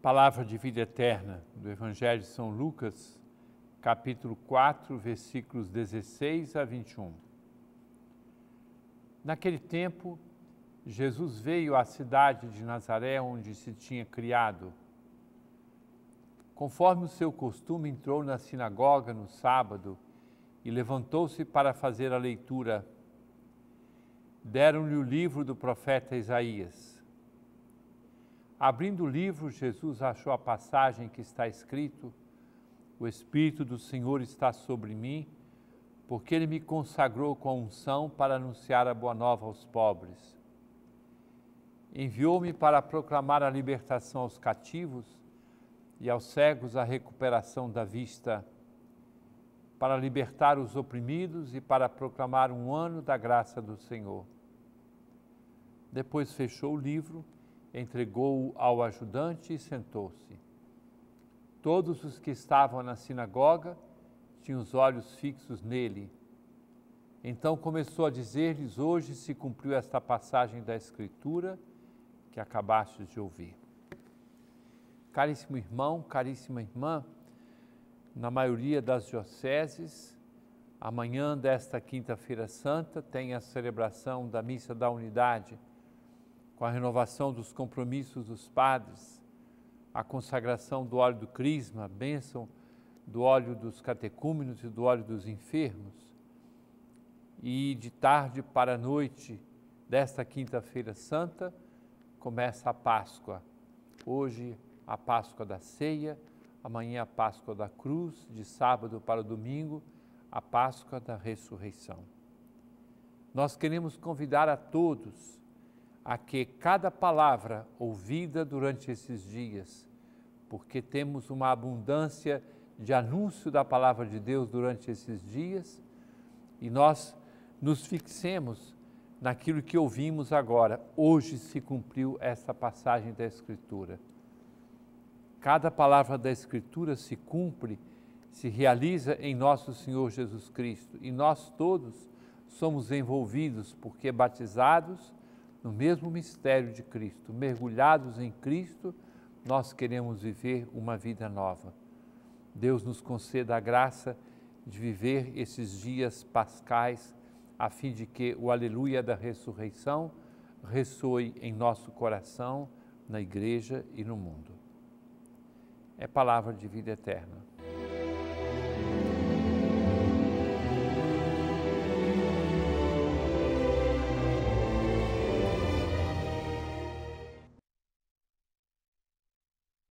Palavra de vida eterna do Evangelho de São Lucas, capítulo 4, versículos 16 a 21. Naquele tempo, Jesus veio à cidade de Nazaré, onde se tinha criado. Conforme o seu costume, entrou na sinagoga no sábado e levantou-se para fazer a leitura. Deram-lhe o livro do profeta Isaías. Abrindo o livro, Jesus achou a passagem que está escrito: O Espírito do Senhor está sobre mim, porque ele me consagrou com a unção para anunciar a boa nova aos pobres. Enviou-me para proclamar a libertação aos cativos e aos cegos a recuperação da vista, para libertar os oprimidos e para proclamar um ano da graça do Senhor. Depois fechou o livro entregou-o ao ajudante e sentou-se. Todos os que estavam na sinagoga tinham os olhos fixos nele. Então começou a dizer-lhes: Hoje se cumpriu esta passagem da Escritura que acabastes de ouvir. Caríssimo irmão, caríssima irmã, na maioria das dioceses, amanhã desta Quinta-feira Santa tem a celebração da Missa da Unidade com a renovação dos compromissos dos padres, a consagração do óleo do crisma, a bênção do óleo dos catecúmenos e do óleo dos enfermos. E de tarde para a noite desta quinta-feira santa começa a Páscoa. Hoje a Páscoa da ceia, amanhã a Páscoa da cruz, de sábado para domingo a Páscoa da ressurreição. Nós queremos convidar a todos a que cada palavra ouvida durante esses dias, porque temos uma abundância de anúncio da palavra de Deus durante esses dias, e nós nos fixemos naquilo que ouvimos agora. Hoje se cumpriu essa passagem da Escritura. Cada palavra da Escritura se cumpre, se realiza em nosso Senhor Jesus Cristo, e nós todos somos envolvidos porque batizados no mesmo mistério de Cristo, mergulhados em Cristo, nós queremos viver uma vida nova. Deus nos conceda a graça de viver esses dias pascais, a fim de que o aleluia da ressurreição ressoe em nosso coração, na igreja e no mundo. É palavra de vida eterna.